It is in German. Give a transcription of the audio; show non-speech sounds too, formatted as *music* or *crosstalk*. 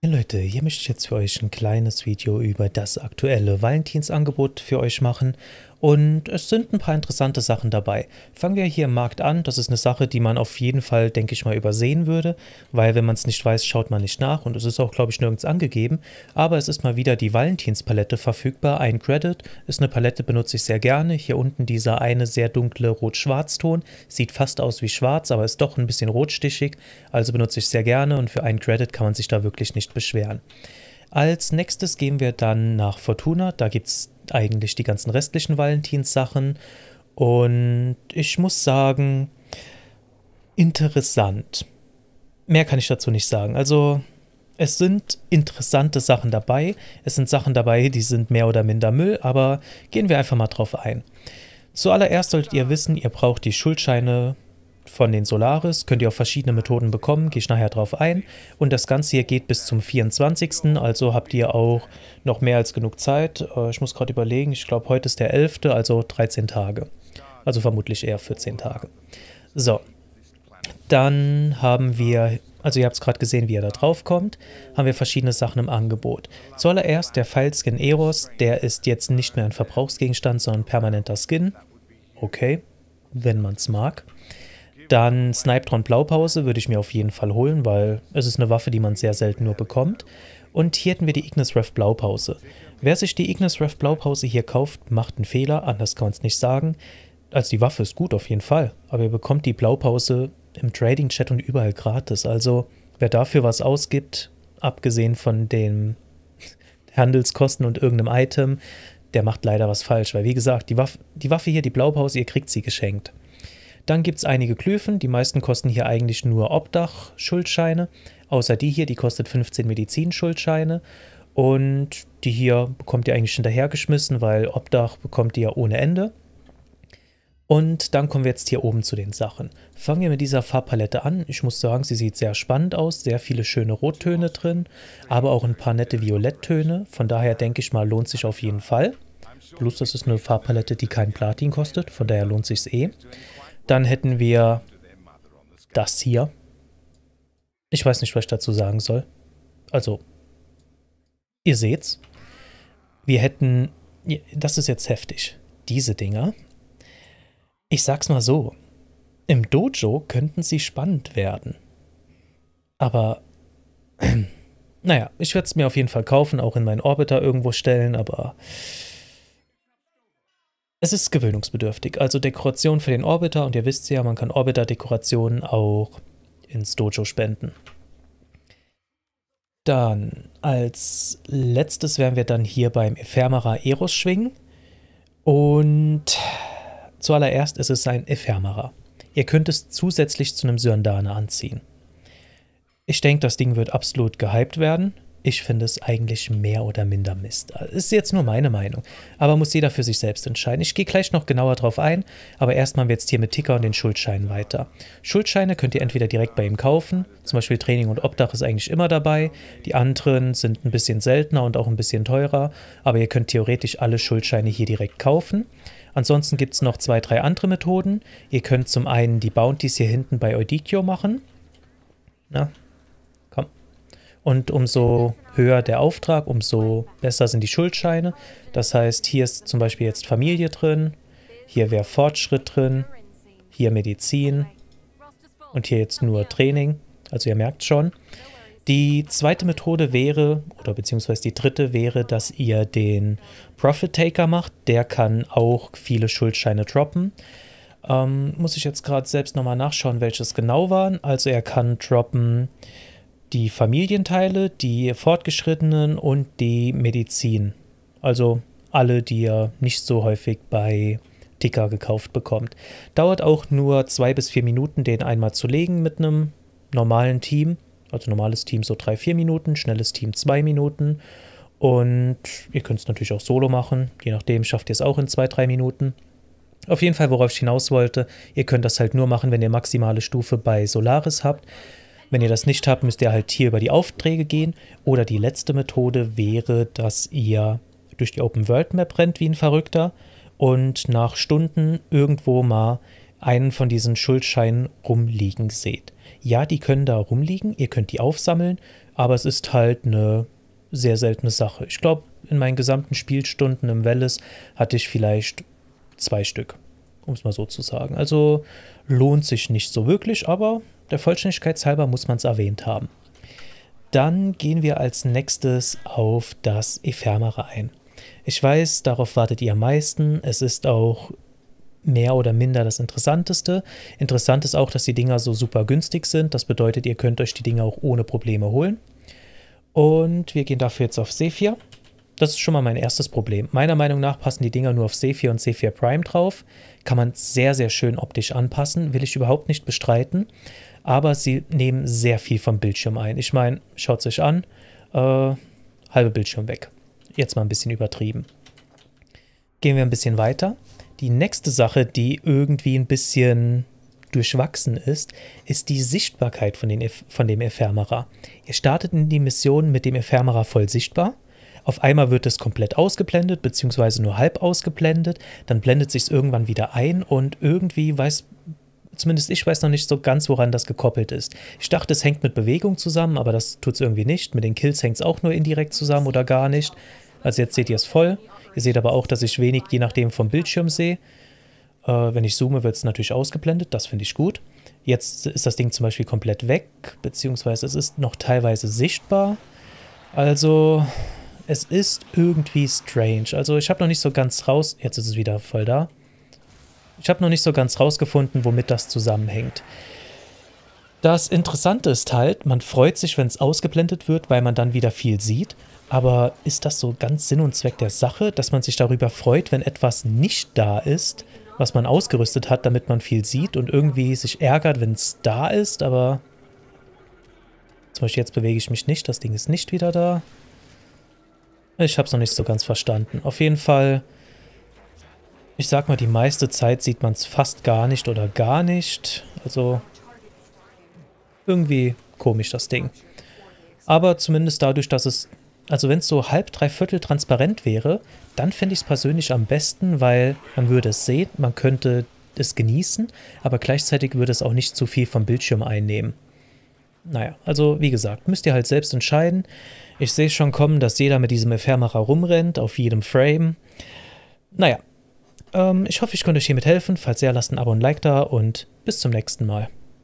Hey Leute, hier möchte ich jetzt für euch ein kleines Video über das aktuelle Valentinsangebot für euch machen und es sind ein paar interessante Sachen dabei. Fangen wir hier im Markt an. Das ist eine Sache, die man auf jeden Fall, denke ich mal, übersehen würde, weil wenn man es nicht weiß, schaut man nicht nach und es ist auch, glaube ich, nirgends angegeben. Aber es ist mal wieder die Valentinspalette verfügbar. Ein Credit ist eine Palette, benutze ich sehr gerne. Hier unten dieser eine sehr dunkle Rot-Schwarz-Ton. Sieht fast aus wie schwarz, aber ist doch ein bisschen rotstichig. Also benutze ich sehr gerne und für einen Credit kann man sich da wirklich nicht beschweren. Als nächstes gehen wir dann nach Fortuna. Da gibt es eigentlich die ganzen restlichen Valentins-Sachen. Und ich muss sagen, interessant. Mehr kann ich dazu nicht sagen. Also, es sind interessante Sachen dabei. Es sind Sachen dabei, die sind mehr oder minder Müll, aber gehen wir einfach mal drauf ein. Zuallererst solltet ihr wissen, ihr braucht die Schuldscheine von den Solaris könnt ihr auf verschiedene Methoden bekommen, gehe ich nachher drauf ein. Und das Ganze hier geht bis zum 24. Also habt ihr auch noch mehr als genug Zeit. Äh, ich muss gerade überlegen, ich glaube heute ist der 11., also 13 Tage. Also vermutlich eher 14 Tage. So, dann haben wir, also ihr habt es gerade gesehen, wie er da drauf kommt, haben wir verschiedene Sachen im Angebot. Zuallererst der Fileskin Eros, der ist jetzt nicht mehr ein Verbrauchsgegenstand, sondern permanenter Skin. Okay, wenn man es mag. Dann Snipedron Blaupause würde ich mir auf jeden Fall holen, weil es ist eine Waffe, die man sehr selten nur bekommt. Und hier hätten wir die Ignis Ref Blaupause. Wer sich die Ignis Ref Blaupause hier kauft, macht einen Fehler, anders kann man es nicht sagen. Also die Waffe ist gut auf jeden Fall, aber ihr bekommt die Blaupause im Trading Chat und überall gratis. Also wer dafür was ausgibt, abgesehen von den *laughs* Handelskosten und irgendeinem Item, der macht leider was falsch. Weil wie gesagt, die Waffe, die Waffe hier, die Blaupause, ihr kriegt sie geschenkt. Dann gibt es einige Glyphen, die meisten kosten hier eigentlich nur Obdach-Schuldscheine, außer die hier, die kostet 15 Medizinschuldscheine. Und die hier bekommt ihr eigentlich hinterhergeschmissen, weil Obdach bekommt ihr ja ohne Ende. Und dann kommen wir jetzt hier oben zu den Sachen. Fangen wir mit dieser Farbpalette an. Ich muss sagen, sie sieht sehr spannend aus. Sehr viele schöne Rottöne drin, aber auch ein paar nette Violetttöne. Von daher denke ich mal, lohnt sich auf jeden Fall. Plus, das ist eine Farbpalette, die kein Platin kostet. Von daher lohnt sich's eh. Dann hätten wir das hier. Ich weiß nicht, was ich dazu sagen soll. Also, ihr seht's. Wir hätten, das ist jetzt heftig, diese Dinger. Ich sag's mal so, im Dojo könnten sie spannend werden. Aber, *clears throat* naja, ich werde es mir auf jeden Fall kaufen, auch in meinen Orbiter irgendwo stellen, aber es ist gewöhnungsbedürftig, also Dekoration für den Orbiter und ihr wisst ja, man kann Orbiter-Dekorationen auch ins Dojo spenden. Dann als letztes werden wir dann hier beim Ephemera Eros schwingen und zuallererst ist es ein Ephemera. Ihr könnt es zusätzlich zu einem Syrandane anziehen. Ich denke, das Ding wird absolut gehypt werden. Ich finde es eigentlich mehr oder minder Mist. Ist jetzt nur meine Meinung, aber muss jeder für sich selbst entscheiden. Ich gehe gleich noch genauer drauf ein, aber erstmal jetzt hier mit Ticker und den Schuldscheinen weiter. Schuldscheine könnt ihr entweder direkt bei ihm kaufen, zum Beispiel Training und Obdach ist eigentlich immer dabei. Die anderen sind ein bisschen seltener und auch ein bisschen teurer, aber ihr könnt theoretisch alle Schuldscheine hier direkt kaufen. Ansonsten gibt es noch zwei, drei andere Methoden. Ihr könnt zum einen die Bounties hier hinten bei Eudikio machen. Na, und umso höher der Auftrag, umso besser sind die Schuldscheine. Das heißt, hier ist zum Beispiel jetzt Familie drin, hier wäre Fortschritt drin, hier Medizin und hier jetzt nur Training. Also ihr merkt schon. Die zweite Methode wäre, oder beziehungsweise die dritte wäre, dass ihr den Profit Taker macht. Der kann auch viele Schuldscheine droppen. Ähm, muss ich jetzt gerade selbst nochmal nachschauen, welches genau waren. Also er kann droppen die Familienteile, die Fortgeschrittenen und die Medizin. Also alle, die ihr nicht so häufig bei Ticker gekauft bekommt. Dauert auch nur zwei bis vier Minuten, den einmal zu legen mit einem normalen Team. Also normales Team so drei, vier Minuten, schnelles Team zwei Minuten. Und ihr könnt es natürlich auch solo machen. Je nachdem schafft ihr es auch in zwei, drei Minuten. Auf jeden Fall, worauf ich hinaus wollte, ihr könnt das halt nur machen, wenn ihr maximale Stufe bei Solaris habt. Wenn ihr das nicht habt, müsst ihr halt hier über die Aufträge gehen. Oder die letzte Methode wäre, dass ihr durch die Open World Map rennt wie ein Verrückter und nach Stunden irgendwo mal einen von diesen Schuldscheinen rumliegen seht. Ja, die können da rumliegen, ihr könnt die aufsammeln, aber es ist halt eine sehr seltene Sache. Ich glaube, in meinen gesamten Spielstunden im Welles hatte ich vielleicht zwei Stück, um es mal so zu sagen. Also lohnt sich nicht so wirklich, aber der Vollständigkeit halber muss man es erwähnt haben. Dann gehen wir als nächstes auf das Ephemere ein. Ich weiß, darauf wartet ihr am meisten. Es ist auch mehr oder minder das Interessanteste. Interessant ist auch, dass die Dinger so super günstig sind. Das bedeutet, ihr könnt euch die Dinger auch ohne Probleme holen. Und wir gehen dafür jetzt auf Sephir. Das ist schon mal mein erstes Problem. Meiner Meinung nach passen die Dinger nur auf Sephir und Sephir Prime drauf. Kann man sehr, sehr schön optisch anpassen, will ich überhaupt nicht bestreiten aber sie nehmen sehr viel vom Bildschirm ein. Ich meine, schaut es euch an, äh, halbe Bildschirm weg. Jetzt mal ein bisschen übertrieben. Gehen wir ein bisschen weiter. Die nächste Sache, die irgendwie ein bisschen durchwachsen ist, ist die Sichtbarkeit von, den, von dem Ephemera. Ihr startet in die Mission mit dem Ephemera voll sichtbar. Auf einmal wird es komplett ausgeblendet, beziehungsweise nur halb ausgeblendet. Dann blendet sich es irgendwann wieder ein und irgendwie weiß zumindest ich weiß noch nicht so ganz, woran das gekoppelt ist. Ich dachte, es hängt mit Bewegung zusammen, aber das tut es irgendwie nicht. Mit den Kills hängt es auch nur indirekt zusammen oder gar nicht. Also jetzt seht ihr es voll. Ihr seht aber auch, dass ich wenig, je nachdem, vom Bildschirm sehe. Äh, wenn ich zoome, wird es natürlich ausgeblendet. Das finde ich gut. Jetzt ist das Ding zum Beispiel komplett weg, beziehungsweise es ist noch teilweise sichtbar. Also es ist irgendwie strange. Also ich habe noch nicht so ganz raus. Jetzt ist es wieder voll da. Ich habe noch nicht so ganz rausgefunden, womit das zusammenhängt. Das Interessante ist halt, man freut sich, wenn es ausgeblendet wird, weil man dann wieder viel sieht. Aber ist das so ganz Sinn und Zweck der Sache, dass man sich darüber freut, wenn etwas nicht da ist, was man ausgerüstet hat, damit man viel sieht und irgendwie sich ärgert, wenn es da ist, aber... Zum Beispiel jetzt bewege ich mich nicht, das Ding ist nicht wieder da. Ich habe es noch nicht so ganz verstanden. Auf jeden Fall ich sag mal, die meiste Zeit sieht man es fast gar nicht oder gar nicht. Also irgendwie komisch das Ding. Aber zumindest dadurch, dass es, also wenn es so halb, dreiviertel transparent wäre, dann fände ich es persönlich am besten, weil man würde es sehen, man könnte es genießen, aber gleichzeitig würde es auch nicht zu viel vom Bildschirm einnehmen. Naja, also wie gesagt, müsst ihr halt selbst entscheiden. Ich sehe schon kommen, dass jeder mit diesem Ephemera rumrennt, auf jedem Frame. Naja, ähm, ich hoffe, ich konnte euch hiermit helfen. Falls ja, lasst ein Abo und ein Like da und bis zum nächsten Mal.